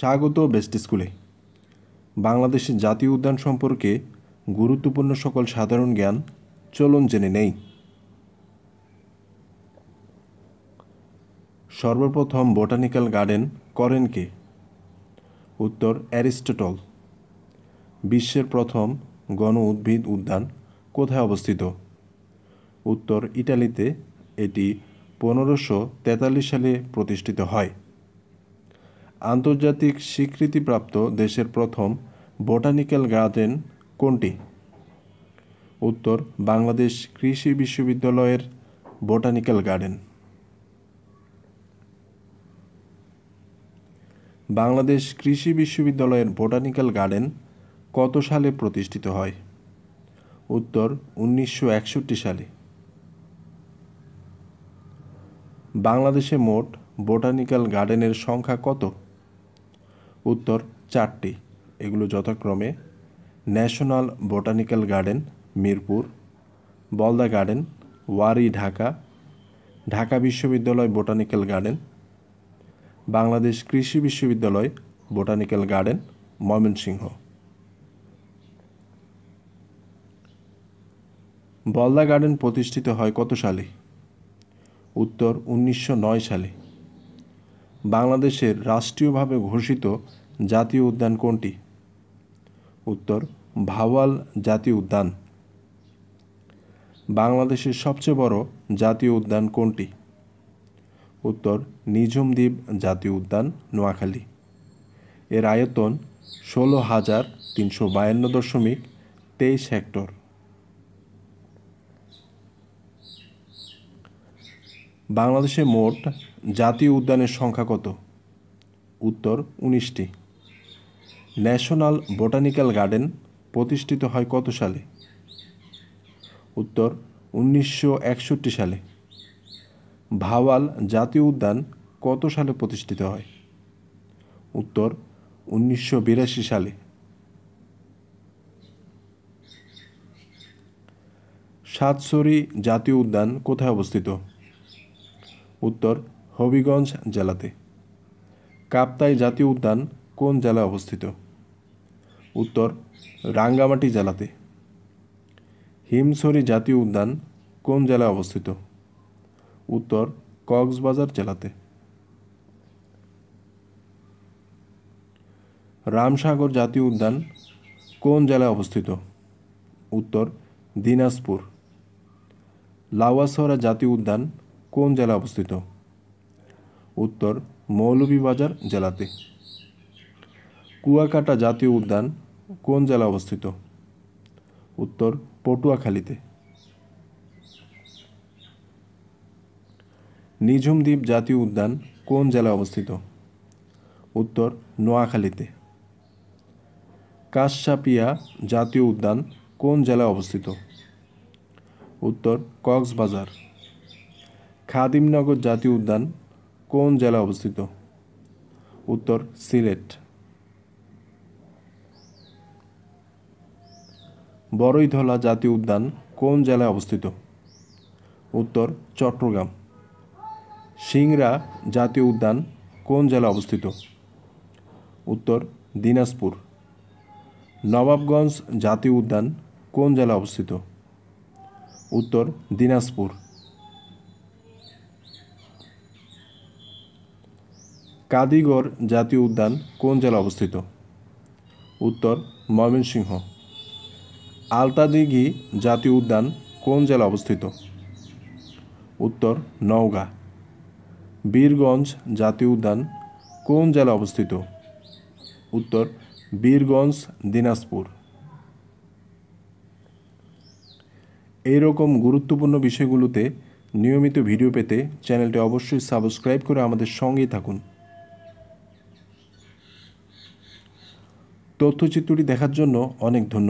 স্বাগত বেস্ট স্কুলে বাংলাদেশের জাতীয় উদ্যান সম্পর্কে গুরুত্বপূর্ণ সকল সাধারণ জ্ঞান চলন জেনে নেই সর্বপ্রথম বোটানিক্যাল গার্ডেন করেন কে উত্তর অ্যারিস্টটল বিশ্বের প্রথম গণ উদ্ভিদ উদ্যান কোথায় অবস্থিত উত্তর ইটালিতে এটি পনেরোশো তেতাল্লিশ সালে প্রতিষ্ঠিত হয় আন্তর্জাতিক স্বীকৃতিপ্রাপ্ত দেশের প্রথম বোটানিক্যাল গার্ডেন কোনটি উত্তর বাংলাদেশ কৃষি বিশ্ববিদ্যালয়ের বোটানিক্যাল গার্ডেন বাংলাদেশ কৃষি বিশ্ববিদ্যালয়ের বোটানিক্যাল গার্ডেন কত সালে প্রতিষ্ঠিত হয় উত্তর উনিশশো সালে বাংলাদেশে মোট বোটানিক্যাল গার্ডেনের সংখ্যা কত উত্তর চারটি এগুলো যথাক্রমে ন্যাশনাল বোটানিক্যাল গার্ডেন মিরপুর বলদা গার্ডেন ওয়ারি ঢাকা ঢাকা বিশ্ববিদ্যালয় বোটানিক্যাল গার্ডেন বাংলাদেশ কৃষি বিশ্ববিদ্যালয় বোটানিক্যাল গার্ডেন ময়মনসিংহ বলদা গার্ডেন প্রতিষ্ঠিত হয় কত সালে উত্তর উনিশশো সালে বাংলাদেশের রাষ্ট্রীয়ভাবে ঘোষিত জাতীয় উদ্যান কোনটি উত্তর ভাওয়াল জাতীয় উদ্যান বাংলাদেশের সবচেয়ে বড় জাতীয় উদ্যান কোনটি উত্তর নিঝুমদ্বীপ জাতীয় উদ্যান নোয়াখালী এর আয়তন ষোলো হাজার তিনশো বায়ান্ন দশমিক তেইশ হেক্টর বাংলাদেশে মোট জাতীয় উদ্যানের সংখ্যা কত উত্তর উনিশটি ন্যাশনাল বোটানিক্যাল গার্ডেন প্রতিষ্ঠিত হয় কত সালে উত্তর উনিশশো সালে ভাওয়াল জাতীয় উদ্যান কত সালে প্রতিষ্ঠিত হয় উত্তর উনিশশো সালে সাতসরি জাতীয় উদ্যান কোথায় অবস্থিত উত্তর হবিগঞ্জ জেলাতে কাপ্তাই জাতীয় উদ্যান কোন জেলায় অবস্থিত উত্তর রাঙ্গামাটি জেলাতে হিমসরি জাতীয় উদ্যান কোন জেলায় অবস্থিত উত্তর কক্সবাজার জেলাতে রামসাগর জাতীয় উদ্যান কোন জেলায় অবস্থিত উত্তর দিনাজপুর লাওয়াসহরা জাতীয় উদ্যান কোন জেলায় অবস্থিত উত্তর মৌলভীবাজার জেলাতে কুয়াকাটা জাতীয় উদ্যান কোন জেলা অবস্থিত উত্তর পটুয়াখালীতে নিঝুম দ্বীপ জাতীয় উদ্যান কোন জেলায় অবস্থিত উত্তর নোয়াখালীতে কাশাপিয়া জাতীয় উদ্যান কোন জেলায় অবস্থিত উত্তর কক্সবাজার খাদিমনগর জাতীয় উদ্যান কোন জেলা অবস্থিত উত্তর সিলেট বড়ইধলা জাতীয় উদ্যান কোন জেলায় অবস্থিত উত্তর চট্টগ্রাম সিংরা জাতীয় উদ্যান কোন জেলায় অবস্থিত উত্তর দিনাজপুর নবাবগঞ্জ জাতীয় উদ্যান কোন জেলায় অবস্থিত উত্তর দিনাজপুর কাদিগড় জাতীয় উদ্যান কোন জেলা অবস্থিত উত্তর ময়মনসিংহ আলতাদিঘি জাতীয় উদ্যান কোন জেলা অবস্থিত উত্তর নওগাঁ বীরগঞ্জ জাতীয় উদ্যান কোন জেলা অবস্থিত উত্তর বীরগঞ্জ দিনাজপুর এইরকম গুরুত্বপূর্ণ বিষয়গুলোতে নিয়মিত ভিডিও পেতে চ্যানেলটি অবশ্যই সাবস্ক্রাইব করে আমাদের সঙ্গেই থাকুন তথ্যচিত্রটি দেখার জন্য অনেক ধন্যবাদ